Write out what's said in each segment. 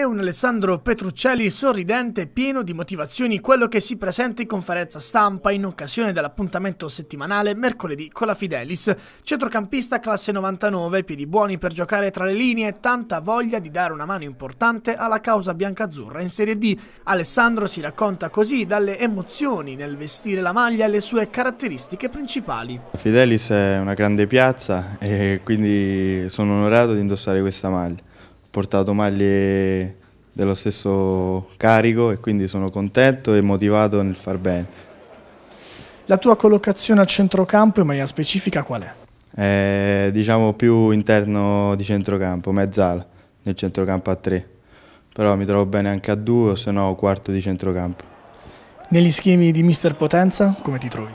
e un Alessandro Petruccelli sorridente e pieno di motivazioni quello che si presenta in conferenza stampa in occasione dell'appuntamento settimanale mercoledì con la Fidelis. Centrocampista classe 99, piedi buoni per giocare tra le linee e tanta voglia di dare una mano importante alla causa biancazzurra in Serie D. Alessandro si racconta così dalle emozioni nel vestire la maglia e le sue caratteristiche principali. La Fidelis è una grande piazza e quindi sono onorato di indossare questa maglia portato maglie dello stesso carico e quindi sono contento e motivato nel far bene. La tua collocazione al centrocampo in maniera specifica qual è? È, diciamo più interno di centrocampo, mezzala, nel centrocampo a tre, Però mi trovo bene anche a due o se no quarto di centrocampo. Negli schemi di Mister Potenza come ti trovi?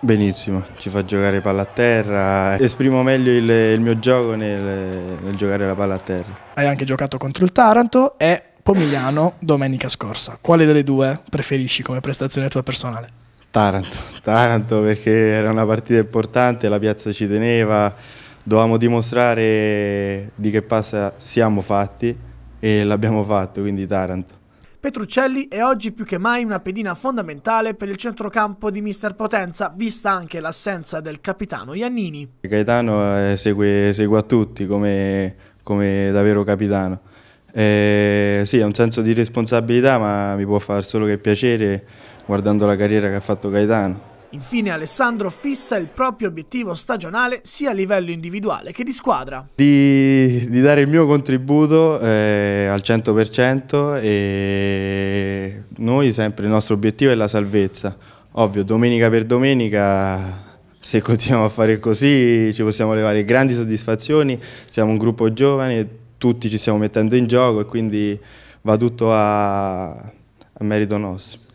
Benissimo, ci fa giocare palla a terra, esprimo meglio il, il mio gioco nel, nel, giocare la palla a terra. Hai anche giocato contro il Taranto e Pomigliano domenica scorsa. Quale delle due preferisci come prestazione tua personale? Taranto, Taranto perché era una partita importante, la piazza ci teneva, dovevamo dimostrare di che passa siamo fatti e l'abbiamo fatto, quindi Taranto. Petruccelli è oggi più che mai una pedina fondamentale per il centrocampo di Mister Potenza, vista anche l'assenza del capitano Iannini. Gaetano eh, segue, segue a tutti come, come davvero capitano. Eh, sì, ha un senso di responsabilità, ma mi può far solo che piacere guardando la carriera che ha fatto Gaetano. Infine Alessandro fissa il proprio obiettivo stagionale sia a livello individuale che di squadra. Di, di dare il mio contributo eh, al 100% e noi sempre il nostro obiettivo è la salvezza. Ovvio, domenica per domenica se continuiamo a fare così ci possiamo levare grandi soddisfazioni, siamo un gruppo giovane, tutti ci stiamo mettendo in gioco e quindi va tutto a, a merito nostro.